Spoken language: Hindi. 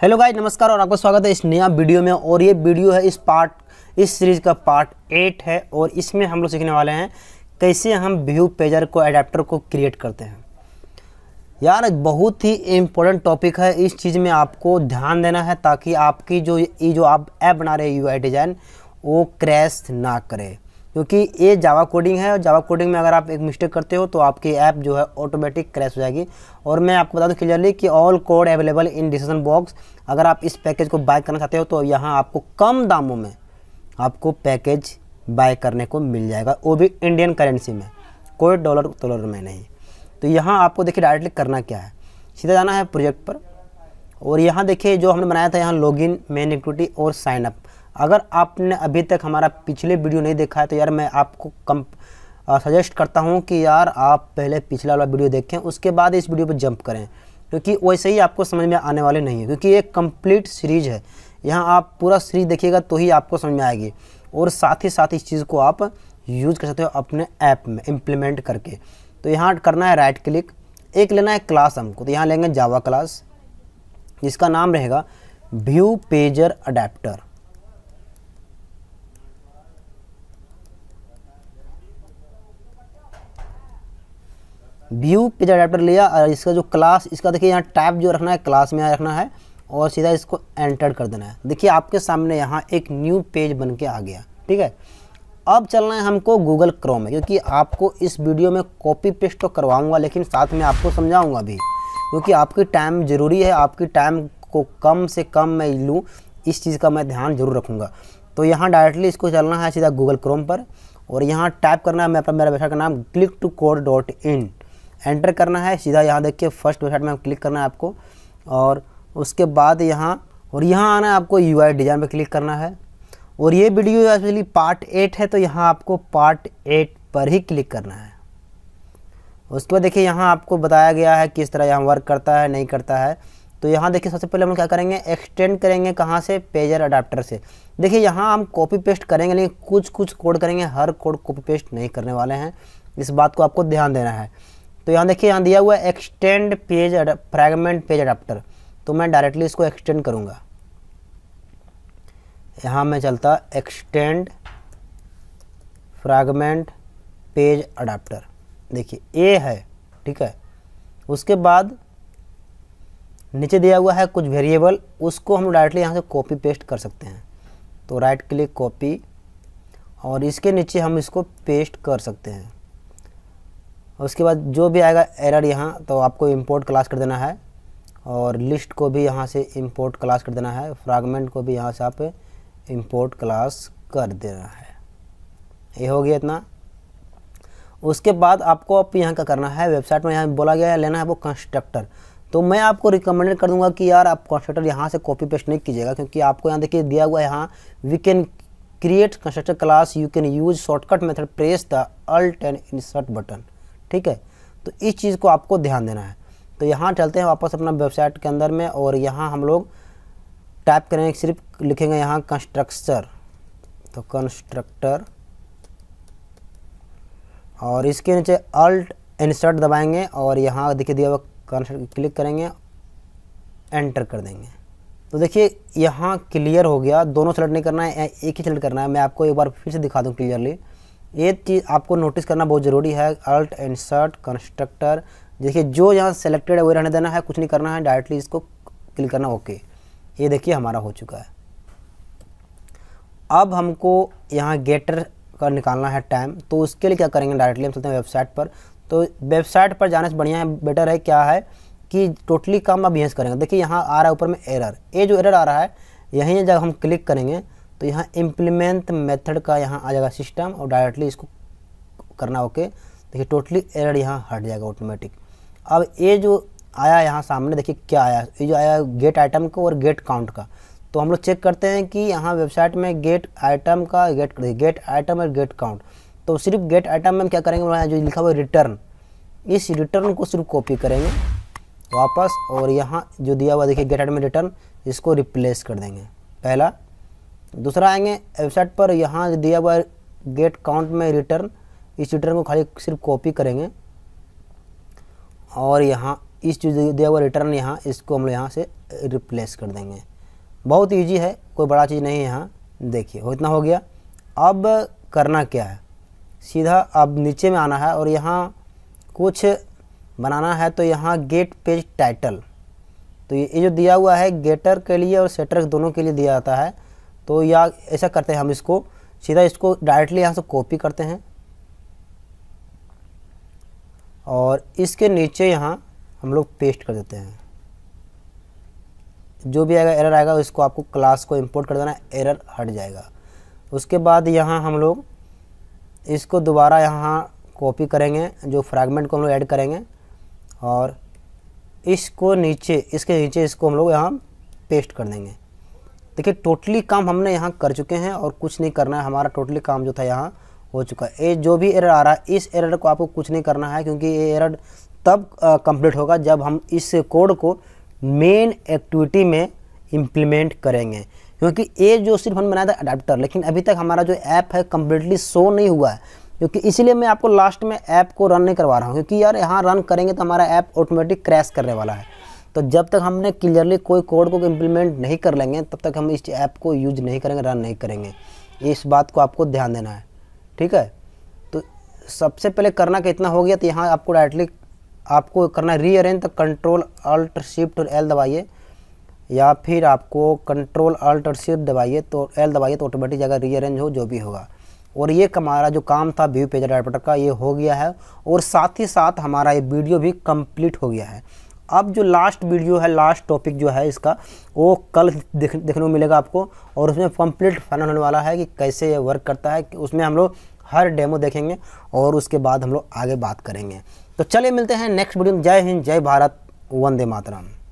हेलो गाइस नमस्कार और आपका स्वागत है इस नया वीडियो में और ये वीडियो है इस पार्ट इस सीरीज़ का पार्ट एट है और इसमें हम लोग सीखने वाले हैं कैसे हम व्यू पेजर को एडाप्टर को क्रिएट करते हैं यार बहुत ही इम्पोर्टेंट टॉपिक है इस चीज़ में आपको ध्यान देना है ताकि आपकी जो ये जो आप ऐप बना रहे यू आई डिज़ाइन वो क्रैश ना करे क्योंकि ये जावा कोडिंग है और जावा कोडिंग में अगर आप एक मिस्टेक करते हो तो आपकी ऐप जो है ऑटोमेटिक क्रैश हो जाएगी और मैं आपको बता दूं क्लियरली कि ऑल कोड अवेलेबल इन डिसीजन बॉक्स अगर आप इस पैकेज को बाय करना चाहते हो तो यहाँ आपको कम दामों में आपको पैकेज बाय करने को मिल जाएगा वो भी इंडियन करेंसी में कोई डॉलर डॉलर में नहीं तो यहाँ आपको देखिए डायरेक्टली करना क्या है सीधा जाना है प्रोजेक्ट पर और यहाँ देखिए जो हमने बनाया था यहाँ लॉगिन मेन एक्टिविटी और साइनअप अगर आपने अभी तक हमारा पिछले वीडियो नहीं देखा है तो यार मैं आपको कम सजेस्ट करता हूँ कि यार आप पहले पिछला वाला वीडियो देखें उसके बाद इस वीडियो पर जंप करें क्योंकि वैसे ही आपको समझ में आने वाले नहीं है क्योंकि ये कंप्लीट सीरीज है यहाँ आप पूरा सीरीज देखिएगा तो ही आपको समझ में आएगी और साथ ही साथ इस चीज़ को आप यूज़ कर सकते हो अपने ऐप में इम्प्लीमेंट करके तो यहाँ करना है राइट क्लिक एक लेना है क्लास हमको तो यहाँ लेंगे जावा क्लास जिसका नाम रहेगा view pager adapter view page adapter लिया और इसका जो क्लास इसका देखिए यहाँ टैप जो रखना है क्लास में यहाँ रखना है और सीधा इसको एंटर कर देना है देखिए आपके सामने यहाँ एक न्यू पेज बन के आ गया ठीक है अब चलना है हमको गूगल क्रोम में क्योंकि आपको इस वीडियो में कॉपी पेस्ट तो करवाऊँगा लेकिन साथ में आपको समझाऊँगा भी क्योंकि आपकी टाइम ज़रूरी है आपकी टाइम को कम से कम मैं लूँ इस चीज़ का मैं ध्यान जरूर रखूँगा तो यहाँ डायरेक्टली इसको चलना है सीधा गूगल क्रोम पर और यहाँ टाइप करना है मैं अपना मेरा वेबसाइट का नाम click to code dot in enter करना है सीधा यहाँ देखिए फर्स्ट वेबसाइट में क्लिक करना है आपको और उसके बाद यहाँ और यहाँ आना है आपको यू डिज़ाइन पर क्लिक करना है और ये वीडियो एक्चुअली पार्ट एट है तो यहाँ आपको पार्ट एट पर ही क्लिक करना है उसके बाद देखिए यहाँ आपको बताया गया है किस तरह यहाँ वर्क करता है नहीं करता है तो यहाँ देखिए सबसे पहले हम क्या करेंगे एक्सटेंड करेंगे कहाँ से पेजर अडाप्टर से देखिए यहाँ हम कॉपी पेस्ट करेंगे लेकिन कुछ कुछ कोड करेंगे हर कोड कॉपी पेस्ट नहीं करने वाले हैं इस बात को आपको ध्यान देना है तो यहाँ देखिए यहाँ दिया हुआ है extend page fragment page adapter तो मैं डायरेक्टली इसको एक्सटेंड करूँगा यहाँ मैं चलता एक्सटेंड फ्रैगमेंट पेज अडाप्टर देखिए ए है ठीक है उसके बाद नीचे दिया हुआ है कुछ वेरिएबल उसको हम डायरेक्टली यहाँ से कॉपी पेस्ट कर सकते हैं तो राइट क्लिक कॉपी और इसके नीचे हम इसको पेस्ट कर सकते हैं उसके बाद जो भी आएगा एरर यहाँ तो आपको इम्पोर्ट क्लास कर देना है और लिस्ट को भी यहाँ से इम्पोर्ट क्लास कर देना है फ्रागमेंट को भी यहाँ से आप इम्पोर्ट क्लास कर देना है ये हो गया इतना उसके बाद आपको अब यहाँ का करना है वेबसाइट में यहाँ बोला गया है लेना है वो कंस्ट्रक्टर तो मैं आपको रिकमेंडेड कर दूंगा कि यार आप कंस्ट्रक्टर यहाँ से कॉपी पेस्ट नहीं कीजिएगा क्योंकि आपको यहाँ देखिए दिया हुआ है यहाँ we can create constructor class you can use shortcut method press the alt and insert button ठीक है तो इस चीज़ को आपको ध्यान देना है तो यहाँ चलते हैं वापस अपना वेबसाइट के अंदर में और यहाँ हम लोग टाइप करेंगे सिर्फ लिखेंगे यहाँ कंस्ट्रक्चर तो कंस्ट्रक्टर और इसके नीचे अल्ट इंसर्ट दबाएंगे और यहाँ देखिए दिया हुआ कंस्ट्रक्ट क्लिक करेंगे एंटर कर देंगे तो देखिए यहाँ क्लियर हो गया दोनों सेलेक्ट नहीं करना है एक ही सेलेक्ट करना है मैं आपको एक बार फिर से दिखा दूँ क्लियरली ये चीज़ आपको नोटिस करना बहुत ज़रूरी है अल्ट इंसर्ट कंस्ट्रक्टर देखिए जो यहाँ सेलेक्टेड है वही रहने देना है कुछ नहीं करना है डायरेक्टली इसको क्लिक करना ओके ये देखिए हमारा हो चुका है अब हमको यहाँ गेटर का निकालना है टाइम तो उसके लिए क्या करेंगे डायरेक्टली हम चलते हैं वेबसाइट पर तो वेबसाइट पर जाने से बढ़िया है बेटर है क्या है कि टोटली काम अब यहीं से करेंगे देखिए यहाँ आ रहा है ऊपर में एरर ये जो एरर आ रहा है यहीं जब हम क्लिक करेंगे तो यहाँ इम्प्लीमेंट मेथड का यहाँ आ जाएगा सिस्टम और डायरेक्टली इसको करना ओके देखिए टोटली एरर यहाँ हट जाएगा ऑटोमेटिक अब ये जो आया यहाँ सामने देखिए क्या आया ये जो आया गेट आइटम का और गेट काउंट का तो हम लोग चेक करते हैं कि यहाँ वेबसाइट में गेट आइटम का गेट गेट आइटम और गेट काउंट तो सिर्फ गेट आइटम में हम क्या करेंगे जो लिखा हुआ है रिटर्न इस रिटर्न को सिर्फ कॉपी करेंगे वापस और यहाँ जो दिया हुआ देखिए गेट आइटम रिटर्न इसको रिप्लेस कर देंगे पहला दूसरा आएंगे वेबसाइट पर यहाँ दिया हुआ गेट काउंट में रिटर्न इस रिटर्न को खाली सिर्फ कॉपी करेंगे और यहाँ इस चीज़ दिया हुआ रिटर्न यहाँ इसको हम लोग यहाँ से रिप्लेस कर देंगे बहुत इजी है कोई बड़ा चीज़ नहीं है यहाँ देखिए वो इतना हो गया अब करना क्या है सीधा अब नीचे में आना है और यहाँ कुछ बनाना है तो यहाँ गेट पेज टाइटल तो ये जो दिया हुआ है गेटर के लिए और सेटर दोनों के लिए दिया जाता है तो या ऐसा करते हैं हम इसको सीधा इसको डायरेक्टली यहाँ से कॉपी करते हैं और इसके नीचे यहाँ हम लोग पेस्ट कर देते हैं जो भी आएगा एरर आएगा इसको आपको क्लास को इंपोर्ट कर देना एरर हट जाएगा उसके बाद यहाँ हम लोग इसको दोबारा यहाँ कॉपी करेंगे जो फ्रैगमेंट को हम लोग ऐड करेंगे और इसको नीचे इसके नीचे इसको हम लोग यहाँ पेस्ट कर देंगे देखिए टोटली काम हमने यहाँ कर चुके हैं और कुछ नहीं करना है हमारा टोटली काम जो था यहाँ हो चुका है ये जो भी एरर आ रहा है इस एरर को आपको कुछ नहीं करना है क्योंकि ये एरर तब कंप्लीट होगा जब हम इस कोड को मेन एक्टिविटी में इम्प्लीमेंट करेंगे क्योंकि ये जो सिर्फ हमने बनाया था अडाप्टर लेकिन अभी तक हमारा जो ऐप है कम्प्लीटली शो नहीं हुआ है क्योंकि इसीलिए मैं आपको लास्ट में ऐप को रन नहीं करवा रहा हूँ क्योंकि यार यहाँ रन करेंगे तो हमारा ऐप ऑटोमेटिक क्रैश करने वाला है तो जब तक हमने क्लियरली कोई कोड को इम्प्लीमेंट नहीं कर लेंगे तब तक हम इस ऐप को यूज नहीं करेंगे रन नहीं करेंगे इस बात को आपको ध्यान देना है ठीक है तो सबसे पहले करना कितना हो गया तो यहाँ आपको डायरेक्टली आपको करना है रीअरेंज तो कंट्रोल अल्ट शिफ्ट और एल दबाइए या फिर आपको कंट्रोल अल्ट और शिफ्ट दबाइए तो एल दबाइए तो ऑटोमेटिक जगह रीअरेंज हो जो भी होगा और ये हमारा जो काम था व्यू पेजर डायरेक्टर का ये हो गया है और साथ ही साथ हमारा ये वीडियो भी कंप्लीट हो गया है अब जो लास्ट वीडियो है लास्ट टॉपिक जो है इसका वो कल देख देखने को मिलेगा आपको और उसमें कंप्लीट फाइनल होने वाला है कि कैसे ये वर्क करता है उसमें हम लोग हर डेमो देखेंगे और उसके बाद हम लोग आगे बात करेंगे तो चलिए मिलते हैं नेक्स्ट वीडियो में जय हिंद जय भारत वंदे मातरम